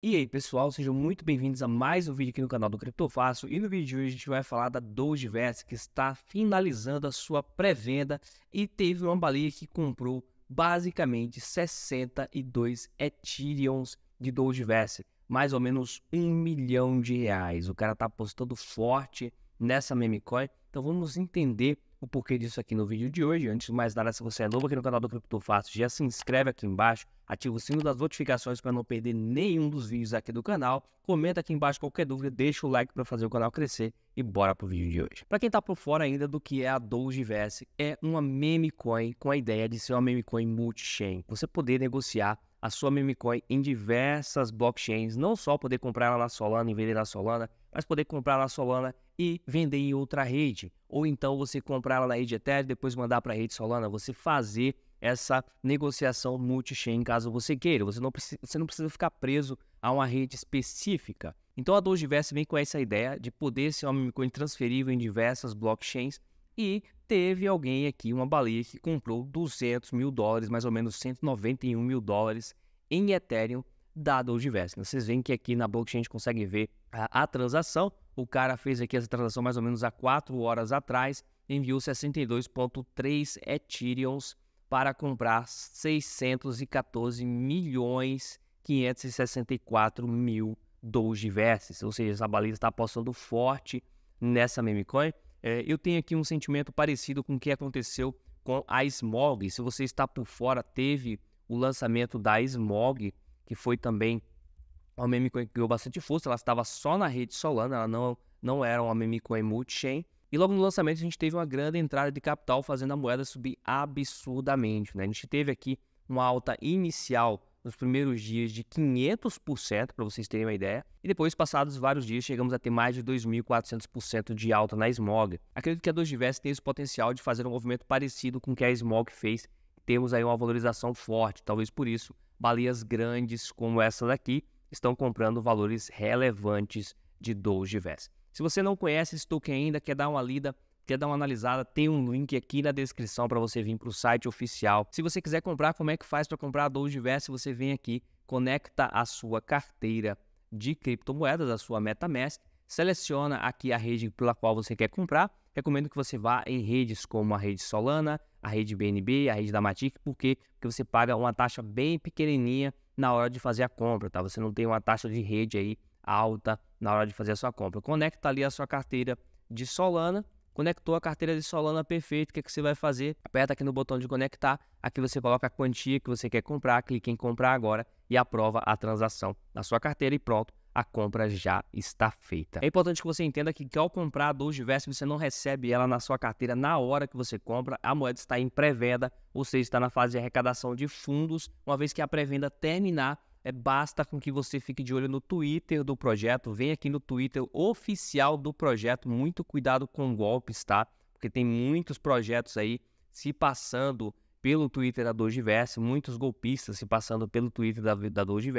E aí pessoal, sejam muito bem-vindos a mais um vídeo aqui no canal do Criptofácil e no vídeo de hoje a gente vai falar da Dogeverse que está finalizando a sua pré-venda e teve uma baleia que comprou basicamente 62 Ethereums de Dogeverse, mais ou menos um milhão de reais. O cara está apostando forte nessa meme coin, então vamos entender o porquê disso aqui no vídeo de hoje. Antes de mais nada, se você é novo aqui no canal do Cripto Fácil, já se inscreve aqui embaixo, ativa o sino das notificações para não perder nenhum dos vídeos aqui do canal. Comenta aqui embaixo qualquer dúvida, deixa o like para fazer o canal crescer e bora pro vídeo de hoje. Para quem tá por fora ainda do que é a Dogeverse, é uma meme coin com a ideia de ser uma meme coin multi-chain. Você poder negociar a sua memecoin em diversas blockchains, não só poder comprar ela na Solana e vender na Solana, mas poder comprar na Solana e vender em outra rede. Ou então você comprar ela na rede Ethereum, depois mandar para a rede Solana, você fazer essa negociação multi-chain caso você queira. Você não, precisa, você não precisa ficar preso a uma rede específica. Então a Dogeverse vem com essa ideia de poder ser uma Bitcoin transferível em diversas blockchains e teve alguém aqui, uma baleia, que comprou 200 mil dólares, mais ou menos 191 mil dólares em Ethereum da Dogeverse. Vocês veem que aqui na blockchain a gente consegue ver a, a transação, o cara fez aqui essa transação mais ou menos há 4 horas atrás, enviou 62,3 Ethereums para comprar 614 milhões 564 mil ou seja, essa baliza está apostando forte nessa memecoin. É, eu tenho aqui um sentimento parecido com o que aconteceu com a Smog. Se você está por fora, teve o lançamento da Smog, que foi também uma meme coin que ganhou bastante força, ela estava só na rede Solana, ela não, não era uma meme coin multi-chain. E logo no lançamento a gente teve uma grande entrada de capital fazendo a moeda subir absurdamente. Né? A gente teve aqui uma alta inicial nos primeiros dias de 500%, para vocês terem uma ideia, e depois, passados vários dias, chegamos a ter mais de 2.400% de alta na Smog. Acredito que a 2Divers tem esse potencial de fazer um movimento parecido com o que a Smog fez, temos aí uma valorização forte, talvez por isso, baleias grandes como essa daqui estão comprando valores relevantes de Dogeverse. Se você não conhece esse token ainda, quer dar uma lida, quer dar uma analisada, tem um link aqui na descrição para você vir para o site oficial. Se você quiser comprar, como é que faz para comprar a Dogeverse? Você vem aqui, conecta a sua carteira de criptomoedas, a sua MetaMask, seleciona aqui a rede pela qual você quer comprar. Recomendo que você vá em redes como a rede Solana, a rede BNB, a rede da Matic, por Porque você paga uma taxa bem pequenininha na hora de fazer a compra, tá? Você não tem uma taxa de rede aí alta na hora de fazer a sua compra. Conecta ali a sua carteira de Solana, conectou a carteira de Solana perfeito, o que, é que você vai fazer? Aperta aqui no botão de conectar, aqui você coloca a quantia que você quer comprar, clique em comprar agora e aprova a transação na sua carteira e pronto a compra já está feita. É importante que você entenda que, que ao comprar a Doge você não recebe ela na sua carteira na hora que você compra, a moeda está em pré-venda, ou seja, está na fase de arrecadação de fundos. Uma vez que a pré-venda terminar, é, basta com que você fique de olho no Twitter do projeto, vem aqui no Twitter oficial do projeto, muito cuidado com golpes, tá? Porque tem muitos projetos aí se passando pelo Twitter da Doge muitos golpistas se passando pelo Twitter da, da Doge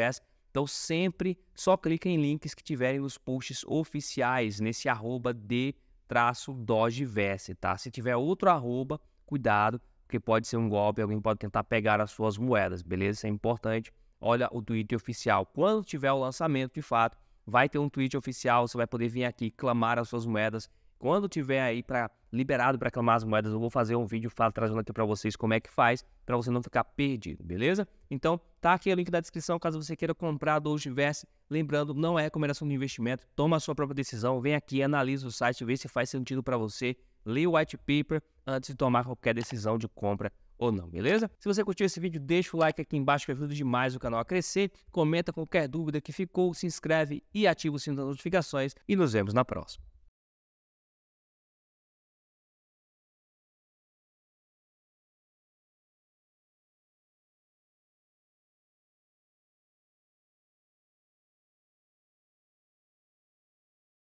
então sempre só clica em links que tiverem nos posts oficiais, nesse arroba de traço dogeverse, tá? Se tiver outro arroba, cuidado, porque pode ser um golpe, alguém pode tentar pegar as suas moedas, beleza? Isso é importante. Olha o Twitter oficial. Quando tiver o lançamento, de fato, vai ter um tweet oficial, você vai poder vir aqui clamar as suas moedas quando tiver aí para liberado para reclamar as moedas, eu vou fazer um vídeo fala, trazendo aqui para vocês como é que faz, para você não ficar perdido, beleza? Então, tá aqui o link da descrição caso você queira comprar ou estivesse. Lembrando, não é recomendação de investimento, toma a sua própria decisão, vem aqui, analisa o site, vê se faz sentido para você, lê o white paper antes de tomar qualquer decisão de compra ou não, beleza? Se você curtiu esse vídeo, deixa o like aqui embaixo que ajuda demais o canal a crescer. Comenta qualquer dúvida que ficou, se inscreve e ativa o sino das notificações e nos vemos na próxima.